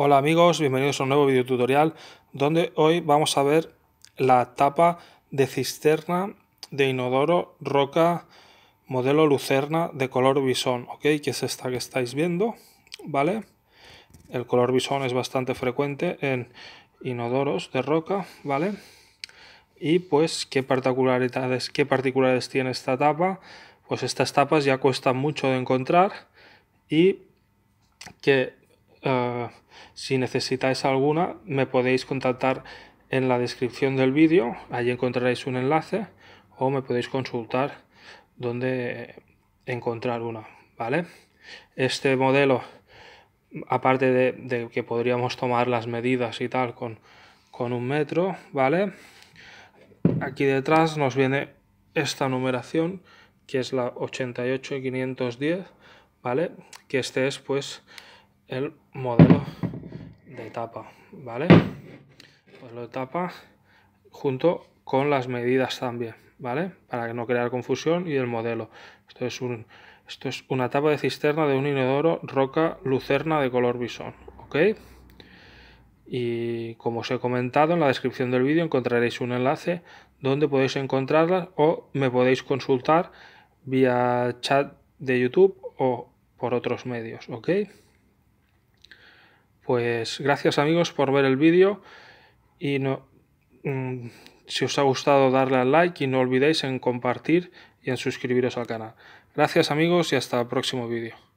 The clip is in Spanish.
Hola amigos, bienvenidos a un nuevo video tutorial donde hoy vamos a ver la tapa de cisterna de inodoro roca modelo lucerna de color bisón, ¿ok? Que es esta que estáis viendo, ¿vale? El color bisón es bastante frecuente en inodoros de roca, ¿vale? Y pues, ¿qué particularidades, qué particularidades tiene esta tapa? Pues estas tapas ya cuestan mucho de encontrar y que eh, si necesitáis alguna, me podéis contactar en la descripción del vídeo, allí encontraréis un enlace o me podéis consultar donde encontrar una, ¿vale? Este modelo, aparte de, que podríamos tomar las medidas y tal con, con un metro, ¿vale? Aquí detrás nos viene esta numeración que es la 88510, ¿vale? Que este es pues el modelo de tapa, ¿vale? pues lo tapa junto con las medidas también, ¿vale? Para no crear confusión y el modelo. Esto es, un, esto es una tapa de cisterna de un inodoro roca lucerna de color bisón, ¿ok? Y como os he comentado en la descripción del vídeo encontraréis un enlace donde podéis encontrarla o me podéis consultar vía chat de YouTube o por otros medios, ¿ok? Pues gracias amigos por ver el vídeo y no, mm, si os ha gustado darle al like y no olvidéis en compartir y en suscribiros al canal. Gracias amigos y hasta el próximo vídeo.